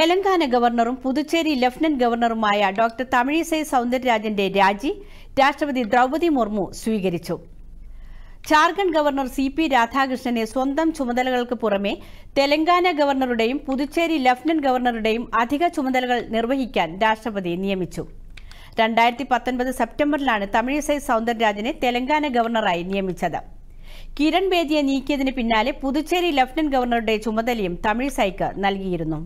തെലങ്കാന ഗവർണറും പുതുച്ചേരി ലഫ്റ്റനന്റ് ഗവർണറുമായ ഡോക്ടർ തമിഴിസൈ സൗന്ദരരാജന്റെ രാജി രാഷ്ട്രപതി ദ്രൗപതി മുർമു സ്വീകരിച്ചു ജാർഖണ്ഡ് ഗവർണർ സി പി രാധാകൃഷ്ണനെ സ്വന്തം ചുമതലകൾക്ക് പുറമെ തെലങ്കാന ഗവർണറുടെയും പുതുച്ചേരി ലഫ്റ്റനന്റ് ഗവർണറുടെയും അധിക ചുമതലകൾ നിർവഹിക്കാൻ രാഷ്ട്രപതി നിയമിച്ചു രണ്ടായിരത്തി പത്തൊൻപത് സെപ്റ്റംബറിലാണ് തമിഴിസൈ സൗന്ദര്യരാജനെ തെലങ്കാന ഗവർണറായി നിയമിച്ചത് കിരൺ ബേദിയെ നീക്കിയതിന് പിന്നാലെ പുതുച്ചേരി ലഫ്റ്റനന്റ് ഗവർണറുടെ ചുമതലയും തമിഴിസൈക്ക് നൽകിയിരുന്നു